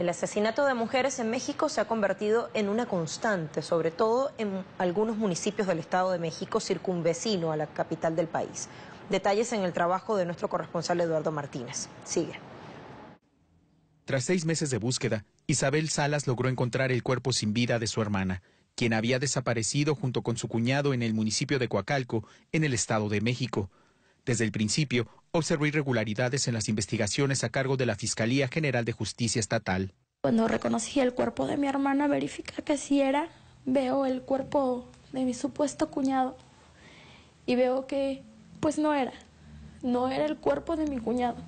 El asesinato de mujeres en México se ha convertido en una constante, sobre todo en algunos municipios del Estado de México circunvecino a la capital del país. Detalles en el trabajo de nuestro corresponsal Eduardo Martínez. Sigue. Tras seis meses de búsqueda, Isabel Salas logró encontrar el cuerpo sin vida de su hermana, quien había desaparecido junto con su cuñado en el municipio de Coacalco, en el Estado de México. Desde el principio, observo irregularidades en las investigaciones a cargo de la Fiscalía General de Justicia Estatal. Cuando reconocí el cuerpo de mi hermana, verifica que sí era, veo el cuerpo de mi supuesto cuñado y veo que pues no era, no era el cuerpo de mi cuñado.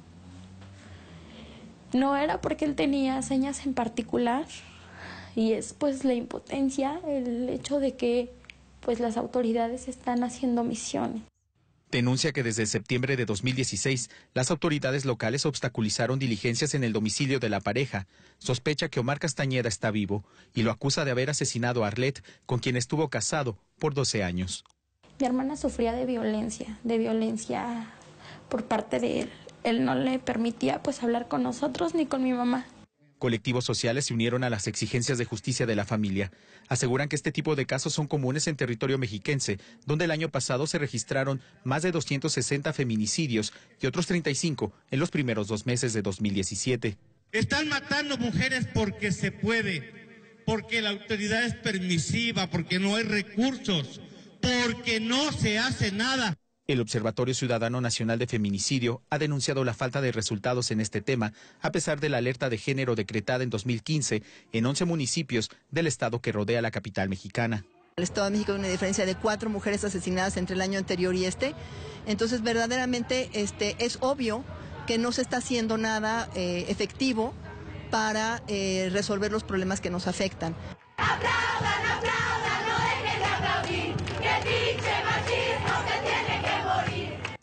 No era porque él tenía señas en particular y es pues la impotencia, el hecho de que pues las autoridades están haciendo misiones denuncia que desde septiembre de 2016 las autoridades locales obstaculizaron diligencias en el domicilio de la pareja. Sospecha que Omar Castañeda está vivo y lo acusa de haber asesinado a Arlet, con quien estuvo casado por 12 años. Mi hermana sufría de violencia, de violencia por parte de él. Él no le permitía pues hablar con nosotros ni con mi mamá. Colectivos sociales se unieron a las exigencias de justicia de la familia. Aseguran que este tipo de casos son comunes en territorio mexiquense, donde el año pasado se registraron más de 260 feminicidios y otros 35 en los primeros dos meses de 2017. Están matando mujeres porque se puede, porque la autoridad es permisiva, porque no hay recursos, porque no se hace nada. El Observatorio Ciudadano Nacional de Feminicidio ha denunciado la falta de resultados en este tema, a pesar de la alerta de género decretada en 2015 en 11 municipios del estado que rodea la capital mexicana. El Estado de México tiene una diferencia de cuatro mujeres asesinadas entre el año anterior y este. Entonces, verdaderamente este, es obvio que no se está haciendo nada eh, efectivo para eh, resolver los problemas que nos afectan. ¡Aplaudan,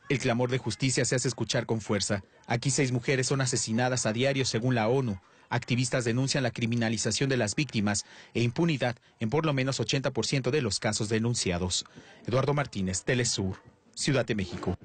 el clamor de justicia se hace escuchar con fuerza. Aquí seis mujeres son asesinadas a diario según la ONU. Activistas denuncian la criminalización de las víctimas e impunidad en por lo menos 80% de los casos denunciados. Eduardo Martínez, Telesur, Ciudad de México.